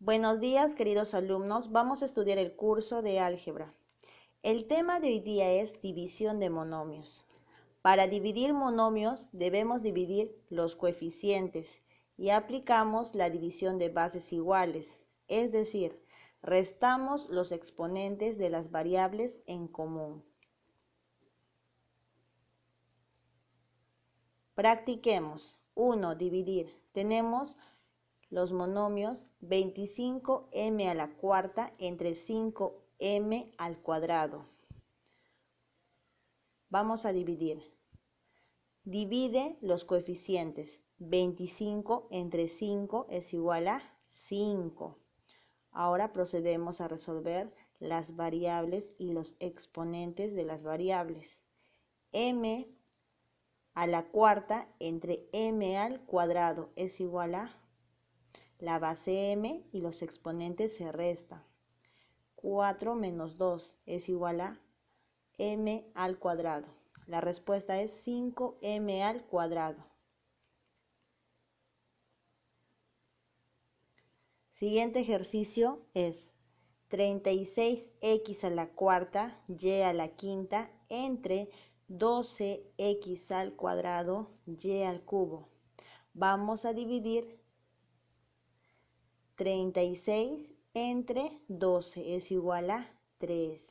Buenos días, queridos alumnos. Vamos a estudiar el curso de álgebra. El tema de hoy día es división de monomios. Para dividir monomios debemos dividir los coeficientes y aplicamos la división de bases iguales, es decir, restamos los exponentes de las variables en común. Practiquemos. 1. Dividir. Tenemos los monomios 25m a la cuarta entre 5m al cuadrado. Vamos a dividir. Divide los coeficientes. 25 entre 5 es igual a 5. Ahora procedemos a resolver las variables y los exponentes de las variables. m a la cuarta entre m al cuadrado es igual a la base m y los exponentes se restan. 4 menos 2 es igual a m al cuadrado. La respuesta es 5m al cuadrado. Siguiente ejercicio es 36x a la cuarta, y a la quinta, entre 12x al cuadrado, y al cubo. Vamos a dividir 36 entre 12 es igual a 3.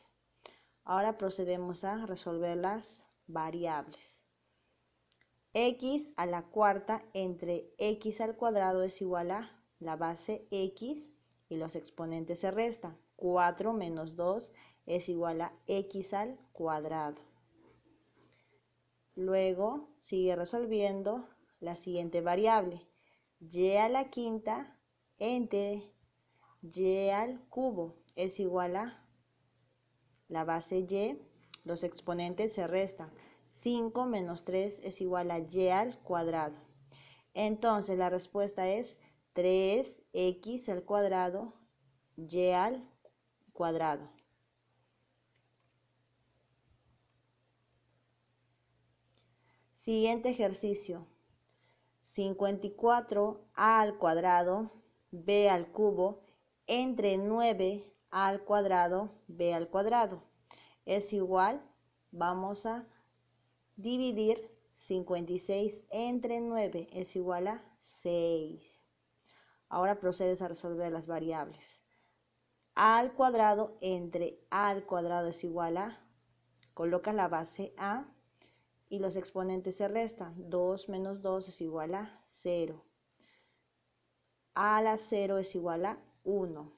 Ahora procedemos a resolver las variables. x a la cuarta entre x al cuadrado es igual a la base x y los exponentes se restan. 4 menos 2 es igual a x al cuadrado. Luego sigue resolviendo la siguiente variable. y a la quinta entre y al cubo es igual a la base y, los exponentes se restan. 5 menos 3 es igual a y al cuadrado. Entonces la respuesta es 3x al cuadrado y al cuadrado. Siguiente ejercicio. 54a al cuadrado b al cubo entre 9 al cuadrado b al cuadrado es igual vamos a dividir 56 entre 9 es igual a 6 ahora procedes a resolver las variables a al cuadrado entre a al cuadrado es igual a coloca la base a y los exponentes se restan 2 menos 2 es igual a 0 a la 0 es igual a 1.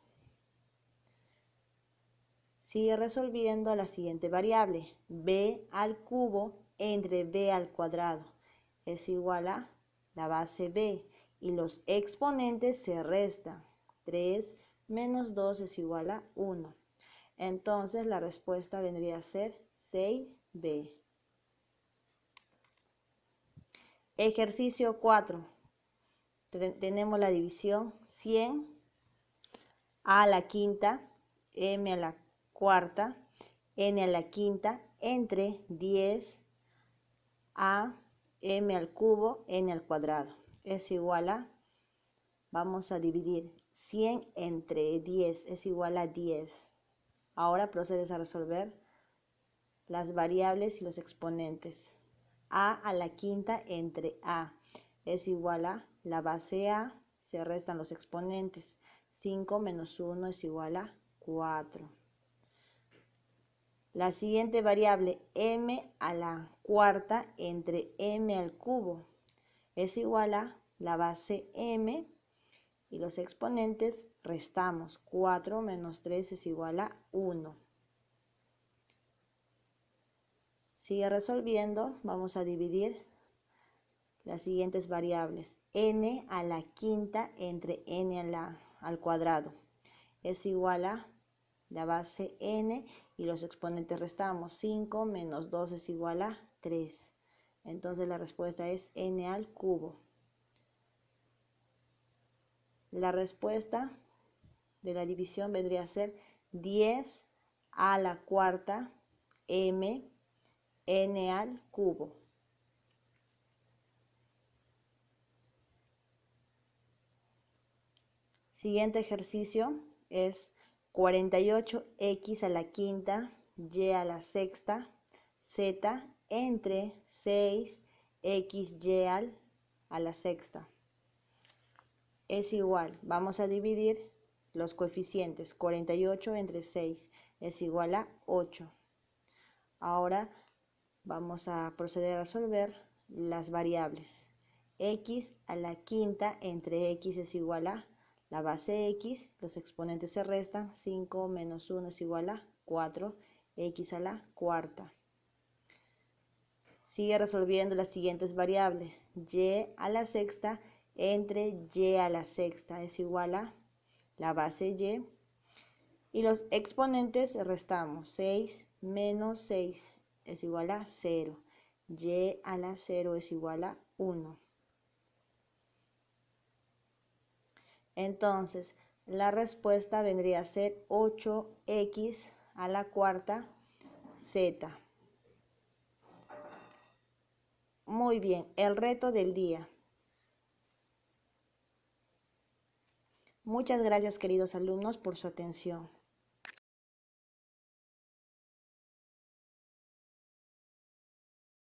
Sigue resolviendo la siguiente variable. b al cubo entre b al cuadrado es igual a la base b y los exponentes se restan. 3 menos 2 es igual a 1. Entonces la respuesta vendría a ser 6b. Ejercicio 4 tenemos la división 100 a la quinta, m a la cuarta, n a la quinta, entre 10 a m al cubo, n al cuadrado. Es igual a, vamos a dividir 100 entre 10, es igual a 10. Ahora procedes a resolver las variables y los exponentes. a a la quinta entre a es igual a la base A, se restan los exponentes. 5 menos 1 es igual a 4. La siguiente variable, m a la cuarta entre m al cubo, es igual a la base m y los exponentes restamos. 4 menos 3 es igual a 1. Sigue resolviendo, vamos a dividir las siguientes variables. n a la quinta entre n al cuadrado es igual a la base n y los exponentes restamos. 5 menos 2 es igual a 3. Entonces la respuesta es n al cubo. La respuesta de la división vendría a ser 10 a la cuarta m n al cubo. Siguiente ejercicio es 48x a la quinta, y a la sexta, z entre 6xy a la sexta. Es igual, vamos a dividir los coeficientes. 48 entre 6 es igual a 8. Ahora vamos a proceder a resolver las variables. x a la quinta entre x es igual a la base x, los exponentes se restan, 5 menos 1 es igual a 4, x a la cuarta. Sigue resolviendo las siguientes variables, y a la sexta entre y a la sexta es igual a la base y, y los exponentes restamos, 6 menos 6 es igual a 0, y a la 0 es igual a 1. Entonces, la respuesta vendría a ser 8x a la cuarta z. Muy bien, el reto del día. Muchas gracias queridos alumnos por su atención.